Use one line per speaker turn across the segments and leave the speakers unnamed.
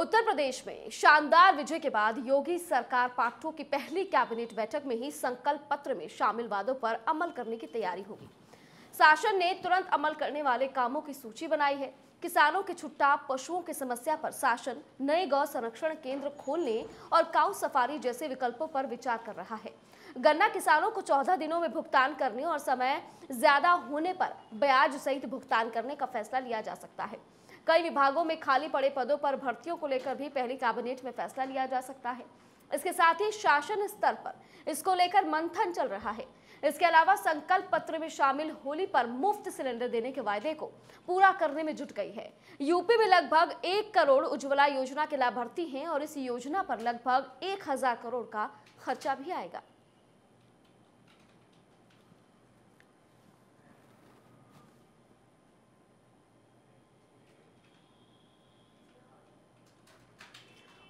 उत्तर प्रदेश में शानदार विजय के बाद योगी सरकार पाठकों की पहली कैबिनेट बैठक में ही संकल्प पत्र में शामिल वादों पर अमल करने की तैयारी होगी शासन ने तुरंत अमल करने वाले कामों की सूची बनाई है किसानों के छुट्टा पशुओं की समस्या पर शासन नए गौ संरक्षण केंद्र खोलने और काउ सफारी जैसे विकल्पों पर विचार कर रहा है गन्ना किसानों को चौदह दिनों में भुगतान करने और समय ज्यादा होने पर ब्याज सहित भुगतान करने का फैसला लिया जा सकता है कई विभागों में खाली पड़े पदों पर भर्तियों को लेकर भी पहली कैबिनेट में फैसला लिया जा सकता है इसके साथ ही शासन स्तर पर इसको लेकर मंथन चल रहा है इसके अलावा संकल्प पत्र में शामिल होली पर मुफ्त सिलेंडर देने के वायदे को पूरा करने में जुट गई है यूपी में लगभग एक करोड़ उज्ज्वला योजना के लाभार्थी हैं और इस योजना पर लगभग एक हजार करोड़ का खर्चा भी आएगा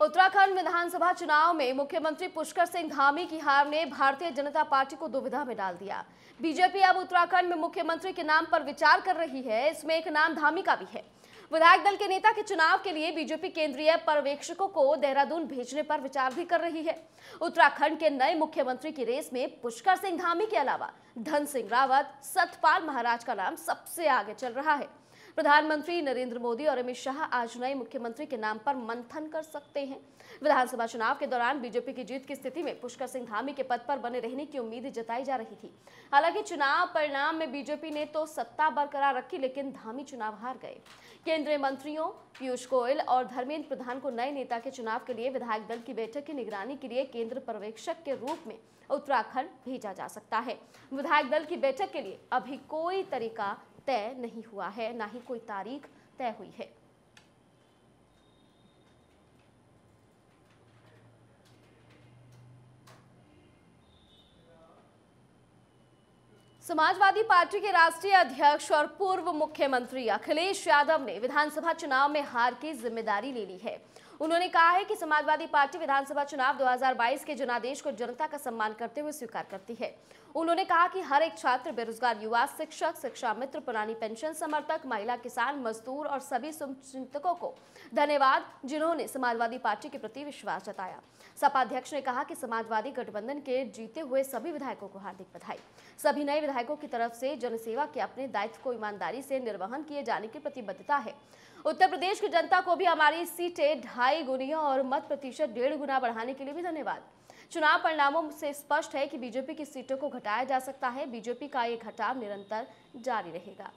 उत्तराखंड विधानसभा चुनाव में मुख्यमंत्री पुष्कर सिंह धामी की हार ने भारतीय जनता पार्टी को दुविधा में डाल दिया बीजेपी अब उत्तराखंड में मुख्यमंत्री के नाम पर विचार कर रही है इसमें एक नाम धामी का भी है विधायक दल के नेता के चुनाव के लिए बीजेपी केंद्रीय पर्यवेक्षकों को देहरादून भेजने पर विचार भी कर रही है उत्तराखंड के नए मुख्यमंत्री की रेस में पुष्कर सिंह धामी के अलावा धन सिंह रावत सतपाल महाराज का नाम सबसे आगे चल रहा है प्रधानमंत्री नरेंद्र मोदी और अमित शाह आज नए मुख्यमंत्री के नाम पर मंथन कर सकते हैं हैं विधानसभा चुनाव के दौरान बीजेपी की जीत की स्थिति में पुष्कर सिंह धामी के पद पर बने रहने की उम्मीद जताई जा रही थी हालांकि चुनाव परिणाम में बीजेपी ने तो सत्ता बरकरार रखी लेकिन धामी चुनाव हार गए केंद्रीय मंत्रियों पीयूष गोयल और धर्मेंद्र प्रधान को नए नेता के चुनाव के लिए विधायक दल की बैठक की निगरानी के लिए केंद्र पर्यवेक्षक के रूप में उत्तराखंड भेजा जा सकता है विधायक दल की बैठक के लिए अभी कोई तरीका तय नहीं हुआ है न ही कोई तारीख तय हुई है समाजवादी पार्टी के राष्ट्रीय अध्यक्ष और पूर्व मुख्यमंत्री अखिलेश यादव ने विधानसभा चुनाव में हार की जिम्मेदारी ले ली है उन्होंने कहा है कि समाजवादी पार्टी विधानसभा चुनाव 2022 के जनादेश को जनता का सम्मान करते हुए स्वीकार करती है उन्होंने कहा कि हर एक छात्र बेरोजगार युवा शिक्षक शिक्षा मित्र पुरानी पेंशन समर्थक महिला किसान मजदूर और सभी चिंतकों को धन्यवाद जिन्होंने समाजवादी पार्टी के प्रति विश्वास जताया सपा अध्यक्ष ने कहा कि समाजवादी गठबंधन के जीते हुए सभी विधायकों को हार्दिक बधाई सभी नए विधायकों की तरफ से जनसेवा के अपने दायित्व को ईमानदारी से निर्वहन किए जाने की प्रतिबद्धता है उत्तर प्रदेश की जनता को भी हमारी सीटें ढाई ढाई गुनिया और मत प्रतिशत डेढ़ गुना बढ़ाने के लिए भी धन्यवाद चुनाव परिणामों से स्पष्ट है कि बीजेपी की सीटों को घटाया जा सकता है बीजेपी का ये घटाव निरंतर जारी रहेगा